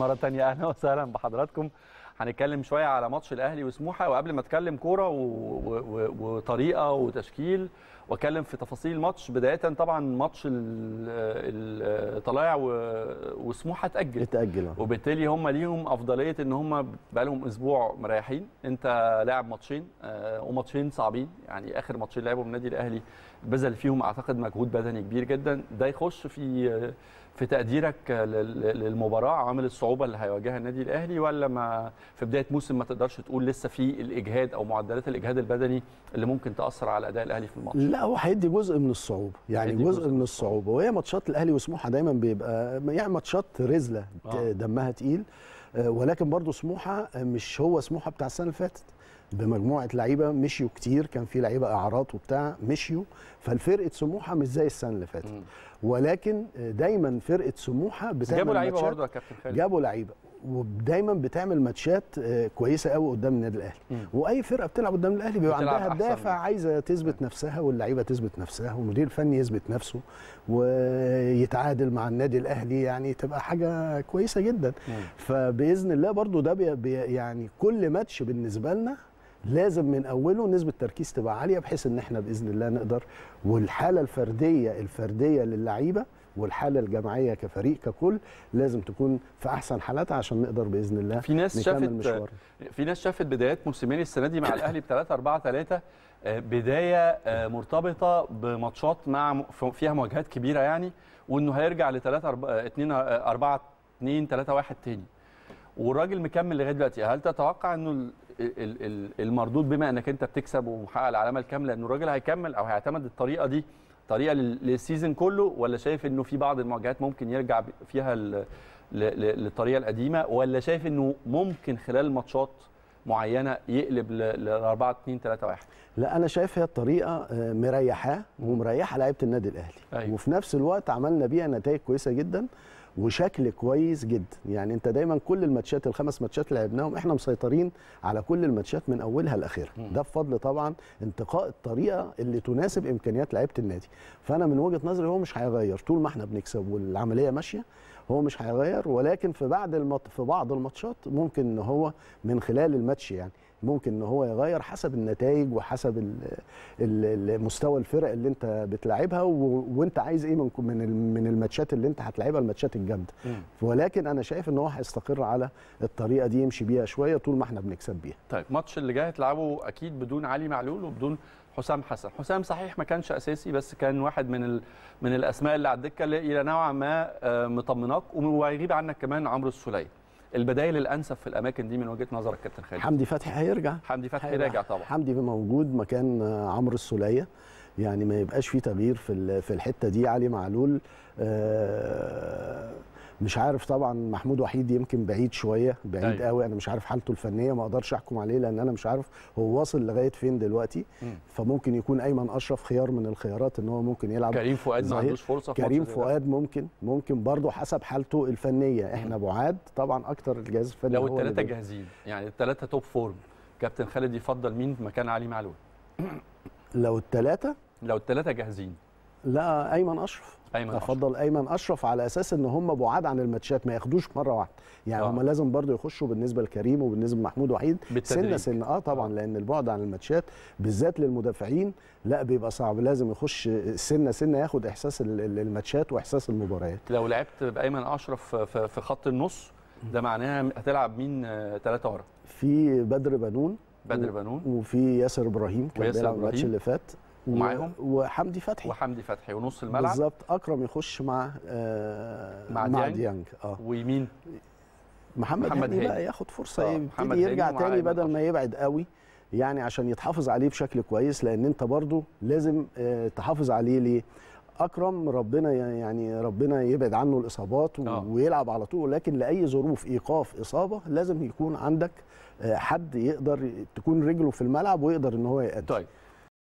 مرة تانية أهلا وسهلا بحضراتكم هنتكلم شوية على ماتش الأهلي وسموحة وقبل ما أتكلم كورة وطريقة وتشكيل واتكلم في تفاصيل الماتش بدايه طبعا ماتش الطلائع وسموحه اتاجل اتاجل وبالتالي هم ليهم افضليه ان هم بقى لهم اسبوع مريحين انت لاعب ماتشين آه، وماتشين صعبين يعني اخر ماتشين لعبهم النادي الاهلي بذل فيهم اعتقد مجهود بدني كبير جدا ده يخش في في تقديرك للمباراه عامل الصعوبه اللي هيواجهها النادي الاهلي ولا ما في بدايه موسم ما تقدرش تقول لسه في الاجهاد او معدلات الاجهاد البدني اللي ممكن تاثر على اداء الاهلي في الماتش لا هو هيدي جزء من الصعوبه يعني جزء, جزء من الصعوبه وهي ماتشات الاهلي وسموحه دايما بيبقى يعني ماتشات رزله آه. دمها تقيل آه، ولكن برضه سموحه مش هو سموحه بتاع السنه اللي فاتت بمجموعه لعيبه مشيوا كتير كان في لعيبه اعراض وبتاع مشيوا فالفرقه سموحه مش زي السنه اللي فاتت ولكن دايما فرقه سموحه بتعمل جابوا لعيبه برضه يا كابتن خالد جابوا لعيبه ودايما بتعمل ماتشات آه، كويسه قوي قدام النادي الاهلي واي فرقه بتلعب قدام الاهلي بيبقى عندها دافع عايزه تثبت نفسها واللعيبه تثبت نفسها والمدير الفني يثبت نفسه ويتعادل مع النادي الاهلي يعني تبقى حاجه كويسه جدا مم. فباذن الله برضو ده بي يعني كل ماتش بالنسبه لنا لازم من اوله نسبه التركيز تبقى عاليه بحيث ان احنا باذن الله نقدر والحاله الفرديه الفرديه للعيبه والحاله الجماعيه كفريق ككل لازم تكون في احسن حالاتها عشان نقدر باذن الله في ناس شافت مشوار. في ناس شافت بدايات موسيماني السنه دي مع الاهلي ب 3 4 3 بدايه آه، مرتبطه بماتشات مع فيها مواجهات كبيره يعني وانه هيرجع ل 3 4 2 4 2 3 1 تاني والراجل مكمل لغايه دلوقتي هل تتوقع انه المردود بما انك انت بتكسب ومحقق العلامه الكامله انه الراجل هيكمل او هيعتمد الطريقه دي طريقه للسيزون كله ولا شايف انه في بعض المواجهات ممكن يرجع فيها للطريقه القديمه ولا شايف انه ممكن خلال ماتشات معينه يقلب ل 4 2 3 1 لا انا شايف هي الطريقه آه، مريحاه ومريحه لعيبه النادي الاهلي أيوة. وفي نفس الوقت عملنا بيها نتائج كويسه جدا وشكل كويس جدا يعني انت دايما كل الماتشات الخمس ماتشات اللي لعبناهم احنا مسيطرين على كل الماتشات من اولها لاخرها ده بفضل طبعا انتقاء الطريقه اللي تناسب امكانيات لعيبه النادي فانا من وجهه نظري هو مش هيغير طول ما احنا بنكسب والعمليه ماشيه هو مش هيغير ولكن في بعد المط... في بعض الماتشات ممكن ان هو من خلال الماتش يعني ممكن ان هو يغير حسب النتائج وحسب مستوى الفرق اللي انت بتلاعبها وانت عايز ايه من من من الماتشات اللي انت هتلاعبها الماتشات الجامده ولكن انا شايف ان هو هيستقر على الطريقه دي يمشي بيها شويه طول ما احنا بنكسب بيها طيب الماتش اللي جاي هتلعبه اكيد بدون علي معلول وبدون حسام حسن حسام صحيح ما كانش اساسي بس كان واحد من ال... من الاسماء اللي على الدكه اللي الى نوعا ما آه، مطمناك وهيغيب عنك كمان عمرو السليم البدائل الانسب في الاماكن دي من وجهه نظرك كابتن خالد حمدي فتحي هيرجع حمدي فتحي راجع طبعا حمدي موجود مكان آه، عمرو السوليه يعني ما يبقاش في تغيير في في الحته دي علي معلول آه مش عارف طبعا محمود وحيد يمكن بعيد شويه بعيد أيوة. قوي انا مش عارف حالته الفنيه ما اقدرش احكم عليه لان انا مش عارف هو واصل لغايه فين دلوقتي م. فممكن يكون ايمن اشرف خيار من الخيارات ان هو ممكن يلعب كريم فؤاد ما عندوش فرصه في كريم فؤاد ممكن ممكن برضه حسب حالته الفنيه احنا بعاد طبعا اكتر الجهاز الفني لو الثلاثه جاهزين يعني الثلاثه توب فورم كابتن خالد يفضل مين مكان علي معلول لو الثلاثه لو الثلاثه جاهزين لا ايمن اشرف ايمن افضل ايمن اشرف على اساس ان هم بعاد عن الماتشات ما ياخدوش مره واحده يعني آه. هم لازم برضه يخشوا بالنسبه لكريم وبالنسبه لمحمود وحيد سنه سنه اه طبعا آه. لان البعد عن الماتشات بالذات للمدافعين لا بيبقى صعب لازم يخش سنه سنه ياخد احساس الماتشات واحساس المباريات لو لعبت بايمن اشرف في خط النص ده معناها هتلعب مين ثلاثه آه، ورا في بدر بنون بدر بنون وفي ياسر ابراهيم كان بيلعب الماتش اللي فات ومعاهم وحمدي فتحي وحمدي فتحي ونص الملعب بالظبط اكرم يخش مع آه مع, مع ديانج, ديانج. اه ويمين محمد, محمد هاني بقى ياخد فرصه آه يبتدي يرجع تاني بدل ما يبعد قوي يعني عشان يتحافظ عليه بشكل كويس لان انت برضو لازم آه تحافظ عليه ليه اكرم ربنا يعني ربنا يبعد عنه الاصابات آه. ويلعب على طول لكن لاي ظروف ايقاف اصابه لازم يكون عندك آه، حد يقدر تكون رجله في الملعب ويقدر ان هو يقدم طيب